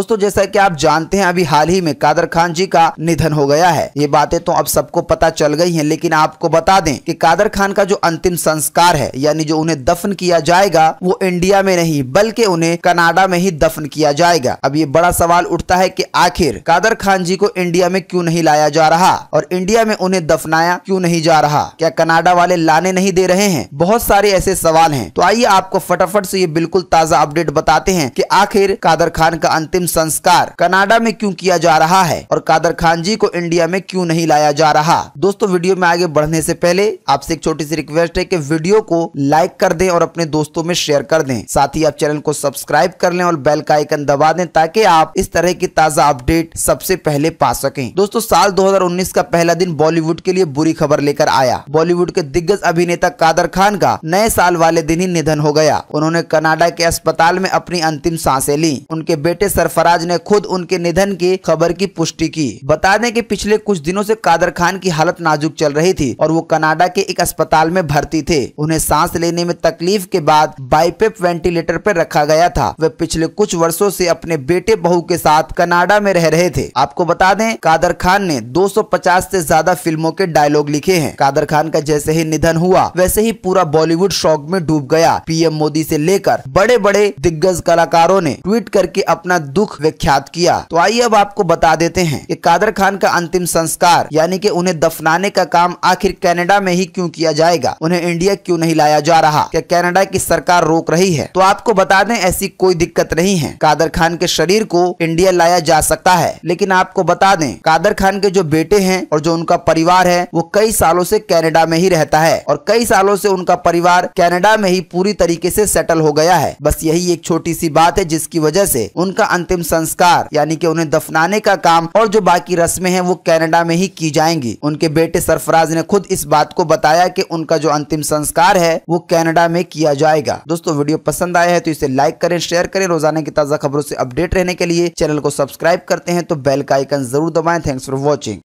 दोस्तों जैसा कि आप जानते हैं अभी हाल ही में कादर खान जी का निधन हो गया है ये बातें तो अब सबको पता चल गई है लेकिन आपको बता दें कि कादर खान का जो अंतिम संस्कार है यानी जो उन्हें दफन किया जाएगा वो इंडिया में नहीं बल्कि उन्हें कनाडा में ही दफन किया जाएगा अब ये बड़ा सवाल उठता है की आखिर कादर खान जी को इंडिया में क्यूँ नहीं लाया जा रहा और इंडिया में उन्हें दफनाया क्यूँ नहीं जा रहा क्या कनाडा वाले लाने नहीं दे रहे हैं बहुत सारे ऐसे सवाल है तो आइए आपको फटाफट से ये बिल्कुल ताजा अपडेट बताते हैं की आखिर कादर खान का अंतिम संस्कार कनाडा में क्यों किया जा रहा है और कादर खान जी को इंडिया में क्यों नहीं लाया जा रहा दोस्तों वीडियो में आगे बढ़ने से पहले आपसे एक छोटी सी रिक्वेस्ट है कि वीडियो को लाइक कर दें और अपने दोस्तों में शेयर कर दें साथ ही आप चैनल को सब्सक्राइब कर लें और बेल का आइकन दबा दें ताकि आप इस तरह की ताजा अपडेट सबसे पहले पा सके दोस्तों साल उन्नीस का पहला दिन बॉलीवुड के लिए बुरी खबर लेकर आया बॉलीवुड के दिग्गज अभिनेता कादर खान का नए साल वाले दिन ही निधन हो गया उन्होंने कनाडा के अस्पताल में अपनी अंतिम सांसें ली उनके बेटे सरफा फराज ने खुद उनके निधन की खबर की पुष्टि की बता दें कि पिछले कुछ दिनों से कादर खान की हालत नाजुक चल रही थी और वो कनाडा के एक अस्पताल में भर्ती थे उन्हें सांस लेने में तकलीफ के बाद बाइपेप वेंटिलेटर पर रखा गया था वे पिछले कुछ वर्षो ऐसी अपने बेटे बहू के साथ कनाडा में रह रहे थे आपको बता दें कादर खान ने दो सौ ज्यादा फिल्मों के डायलॉग लिखे है कादर खान का जैसे ही निधन हुआ वैसे ही पूरा बॉलीवुड शौक में डूब गया पीएम मोदी से लेकर बड़े बड़े दिग्गज कलाकारों ने ट्वीट करके अपना दुख दुख विख्यात किया तो आइए अब आपको बता देते हैं कि कादर खान का अंतिम संस्कार यानी कि उन्हें दफनाने का काम आखिर कनाडा में ही क्यों किया जाएगा उन्हें इंडिया क्यों नहीं लाया जा रहा क्या कनाडा की सरकार रोक रही है तो आपको बता दें ऐसी कोई दिक्कत नहीं है कादर खान के शरीर को इंडिया लाया जा सकता है लेकिन आपको बता दें कादर खान के जो बेटे हैं और जो उनका परिवार है वो कई सालों से कनाडा में ही रहता है और कई सालों से उनका परिवार कनाडा में ही पूरी तरीके से सेटल हो गया है बस यही एक छोटी सी बात है जिसकी वजह से उनका अंतिम अंतिम संस्कार यानी कि उन्हें दफनाने का काम और जो बाकी रस्में हैं वो कनाडा में ही की जाएंगी उनके बेटे सरफराज ने खुद इस बात को बताया कि उनका जो अंतिम संस्कार है वो कनाडा में किया जाएगा दोस्तों वीडियो पसंद आया है तो इसे लाइक करें शेयर करें रोजाना की ताज़ा खबरों से अपडेट रहने के लिए चैनल को सब्सक्राइब करते हैं तो बेल का आइकन जरूर दबाए थैंक्स फॉर वॉचिंग